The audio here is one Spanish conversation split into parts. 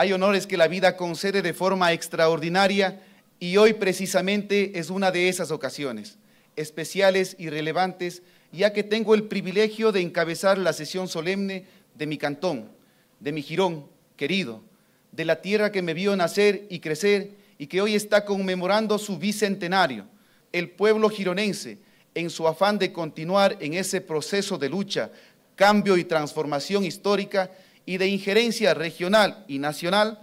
Hay honores que la vida concede de forma extraordinaria y hoy precisamente es una de esas ocasiones, especiales y relevantes, ya que tengo el privilegio de encabezar la sesión solemne de mi cantón, de mi jirón querido, de la tierra que me vio nacer y crecer y que hoy está conmemorando su bicentenario. El pueblo gironense, en su afán de continuar en ese proceso de lucha, cambio y transformación histórica, y de injerencia regional y nacional,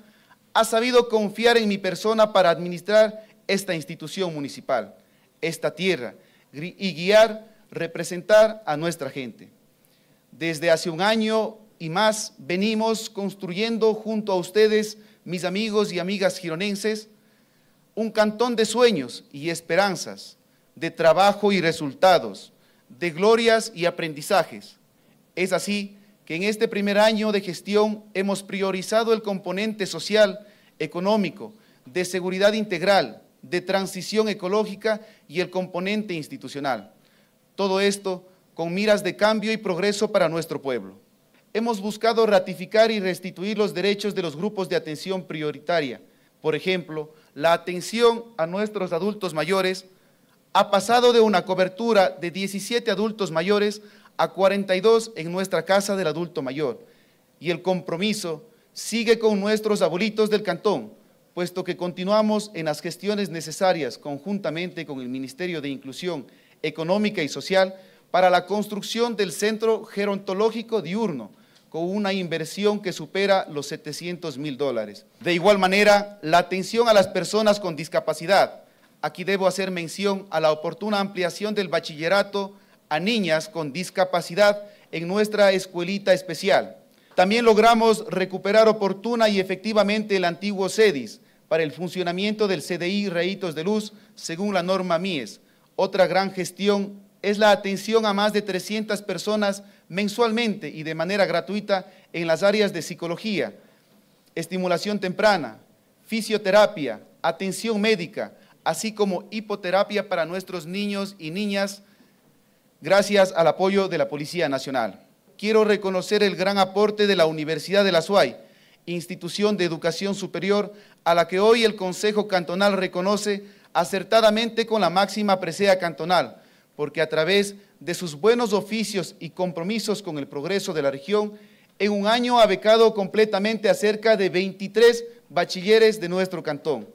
ha sabido confiar en mi persona para administrar esta institución municipal, esta tierra, y guiar, representar a nuestra gente. Desde hace un año y más venimos construyendo junto a ustedes, mis amigos y amigas gironenses, un cantón de sueños y esperanzas, de trabajo y resultados, de glorias y aprendizajes. Es así que en este primer año de gestión hemos priorizado el componente social, económico, de seguridad integral, de transición ecológica y el componente institucional. Todo esto con miras de cambio y progreso para nuestro pueblo. Hemos buscado ratificar y restituir los derechos de los grupos de atención prioritaria. Por ejemplo, la atención a nuestros adultos mayores ha pasado de una cobertura de 17 adultos mayores a 42 en nuestra casa del adulto mayor. Y el compromiso sigue con nuestros abuelitos del cantón, puesto que continuamos en las gestiones necesarias conjuntamente con el Ministerio de Inclusión Económica y Social para la construcción del Centro Gerontológico Diurno, con una inversión que supera los 700 mil dólares. De igual manera, la atención a las personas con discapacidad. Aquí debo hacer mención a la oportuna ampliación del bachillerato a niñas con discapacidad en nuestra escuelita especial. También logramos recuperar oportuna y efectivamente el antiguo CEDIS para el funcionamiento del CDI Reitos de Luz según la norma MIES. Otra gran gestión es la atención a más de 300 personas mensualmente y de manera gratuita en las áreas de psicología, estimulación temprana, fisioterapia, atención médica, así como hipoterapia para nuestros niños y niñas gracias al apoyo de la Policía Nacional. Quiero reconocer el gran aporte de la Universidad de la SUAY, institución de educación superior a la que hoy el Consejo Cantonal reconoce acertadamente con la máxima presea cantonal, porque a través de sus buenos oficios y compromisos con el progreso de la región, en un año ha becado completamente a cerca de 23 bachilleres de nuestro cantón,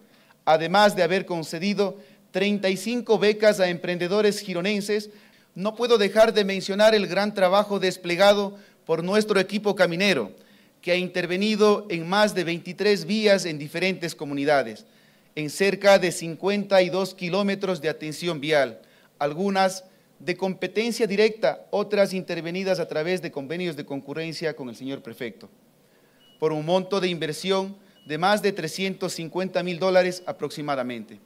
además de haber concedido 35 becas a emprendedores gironenses no puedo dejar de mencionar el gran trabajo desplegado por nuestro equipo caminero, que ha intervenido en más de 23 vías en diferentes comunidades, en cerca de 52 kilómetros de atención vial, algunas de competencia directa, otras intervenidas a través de convenios de concurrencia con el señor prefecto, por un monto de inversión de más de 350 mil dólares aproximadamente.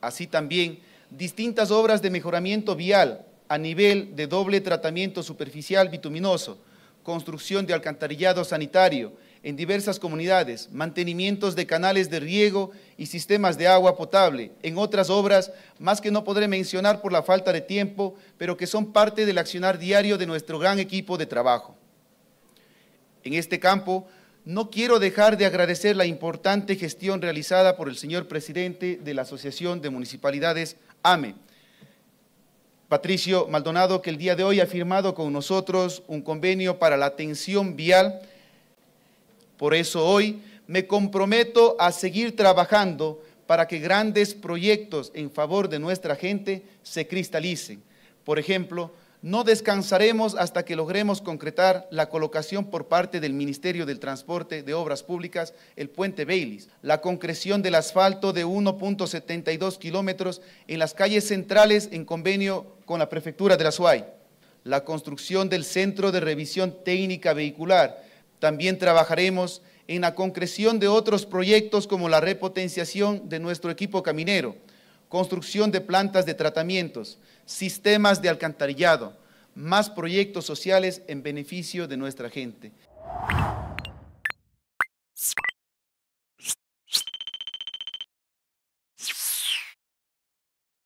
Así también, distintas obras de mejoramiento vial a nivel de doble tratamiento superficial bituminoso, construcción de alcantarillado sanitario en diversas comunidades, mantenimientos de canales de riego y sistemas de agua potable, en otras obras, más que no podré mencionar por la falta de tiempo, pero que son parte del accionar diario de nuestro gran equipo de trabajo. En este campo, no quiero dejar de agradecer la importante gestión realizada por el señor presidente de la Asociación de Municipalidades, AME, Patricio Maldonado, que el día de hoy ha firmado con nosotros un convenio para la atención vial. Por eso hoy me comprometo a seguir trabajando para que grandes proyectos en favor de nuestra gente se cristalicen. Por ejemplo, no descansaremos hasta que logremos concretar la colocación por parte del Ministerio del Transporte de Obras Públicas, el puente Bailis, la concreción del asfalto de 1.72 kilómetros en las calles centrales en convenio con la Prefectura de la SUAY, la construcción del Centro de Revisión Técnica Vehicular. También trabajaremos en la concreción de otros proyectos como la repotenciación de nuestro equipo caminero, construcción de plantas de tratamientos, sistemas de alcantarillado, más proyectos sociales en beneficio de nuestra gente.